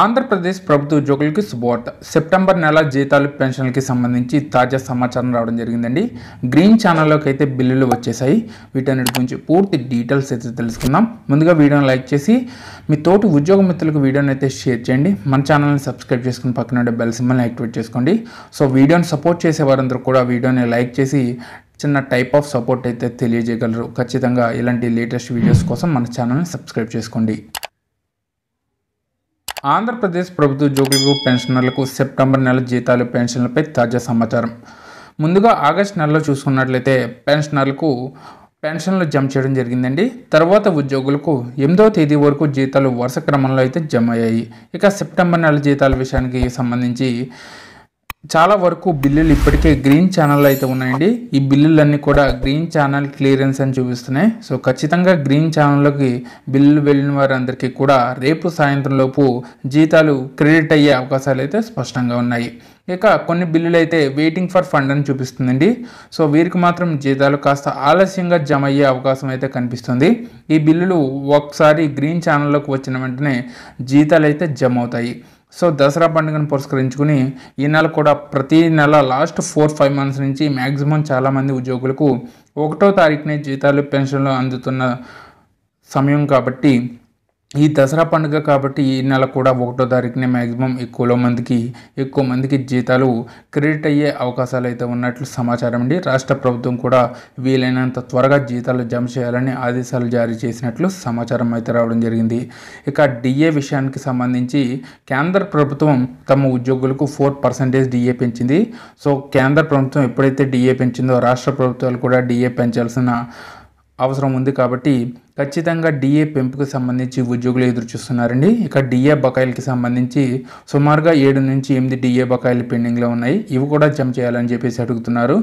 ఆంధ్రప్రదేశ్ ప్రభుత్వ ఉద్యోగులకు శుభవార్త సెప్టెంబర్ నెల జీతాలు పెన్షన్లకి సంబంధించి తాజా సమాచారం రావడం జరిగిందండి గ్రీన్ ఛానల్లోకి అయితే బిల్లులు వచ్చేసాయి వీటన్నిటి గురించి పూర్తి డీటెయిల్స్ అయితే తెలుసుకుందాం ముందుగా వీడియోని లైక్ చేసి మీ తోటి ఉద్యోగ మిత్రులకు వీడియోని అయితే షేర్ చేయండి మన ఛానల్ని సబ్స్క్రైబ్ చేసుకుని పక్కన ఉండే బెల్ సింబల్ని యాక్టివేట్ చేసుకోండి సో వీడియోని సపోర్ట్ చేసే వారందరూ కూడా వీడియోని లైక్ చేసి చిన్న టైప్ ఆఫ్ సపోర్ట్ అయితే తెలియజేయగలరు ఖచ్చితంగా ఇలాంటి లేటెస్ట్ వీడియోస్ కోసం మన ఛానల్ని సబ్స్క్రైబ్ చేసుకోండి ఆంధ్రప్రదేశ్ ప్రభుత్వ ఉద్యోగులకు పెన్షనర్లకు సెప్టెంబర్ నెల జీతాలు పెన్షన్లపై తాజా సమాచారం ముందుగా ఆగస్ట్ నెలలో చూసుకున్నట్లయితే పెన్షనర్లకు పెన్షన్లు జమ చేయడం జరిగిందండి తర్వాత ఉద్యోగులకు ఎనిమిదవ తేదీ వరకు జీతాలు వరుస క్రమంలో అయితే జమ అయ్యాయి ఇక సెప్టెంబర్ నెల జీతాల విషయానికి సంబంధించి చాలా వరకు బిల్లులు ఇప్పటికే గ్రీన్ ఛానల్ అయితే ఉన్నాయండి ఈ బిల్లులన్నీ కూడా గ్రీన్ ఛానల్ క్లియరెన్స్ అని చూపిస్తున్నాయి సో ఖచ్చితంగా గ్రీన్ ఛానల్లోకి బిల్లులు వెళ్ళిన వారందరికీ కూడా రేపు సాయంత్రం లోపు జీతాలు క్రెడిట్ అయ్యే అవకాశాలు అయితే స్పష్టంగా ఉన్నాయి ఇక కొన్ని బిల్లులు అయితే వెయిటింగ్ ఫర్ ఫండ్ అని చూపిస్తుందండి సో వీరికి మాత్రం జీతాలు కాస్త ఆలస్యంగా జమ అయ్యే అవకాశం అయితే కనిపిస్తుంది ఈ బిల్లులు ఒకసారి గ్రీన్ ఛానల్లోకి వచ్చిన వెంటనే జీతాలు అయితే జమ అవుతాయి సో దసరా పండుగను పురస్కరించుకుని ఈ నెల కూడా ప్రతి నెల లాస్ట్ ఫోర్ ఫైవ్ మంత్స్ నుంచి మ్యాక్సిమం చాలామంది ఉద్యోగులకు ఒకటో తారీఖునే జీతాలు పెన్షన్లు అందుతున్న సమయం కాబట్టి ఈ దసరా పండుగ కాబట్టి ఈ నెల కూడా ఒకటో తారీఖునే మ్యాక్సిమం ఎక్కువలో మందికి ఎక్కువ మందికి జీతాలు క్రెడిట్ అయ్యే అవకాశాలు అయితే ఉన్నట్లు సమాచారం అండి రాష్ట్ర ప్రభుత్వం కూడా వీలైనంత త్వరగా జీతాలు జమ చేయాలని ఆదేశాలు జారీ చేసినట్లు సమాచారం అయితే రావడం జరిగింది ఇక డిఏ విషయానికి సంబంధించి కేంద్ర ప్రభుత్వం తమ ఉద్యోగులకు ఫోర్ పర్సెంటేజ్ డిఏ పెంచింది సో కేంద్ర ప్రభుత్వం ఎప్పుడైతే డిఏ పెంచిందో రాష్ట్ర ప్రభుత్వాలు కూడా డిఏ పెంచాల్సిన అవసరం ఉంది కాబట్టి ఖచ్చితంగా డిఏ పెంపుకు సంబంధించి ఉద్యోగులు ఎదురు చూస్తున్నారండి ఇక డిఏ బకాయిలకి సంబంధించి సుమారుగా ఏడు నుంచి ఎనిమిది డిఏ బకాయిలు పెండింగ్లో ఉన్నాయి ఇవి కూడా జమ చేయాలని చెప్పేసి అడుగుతున్నారు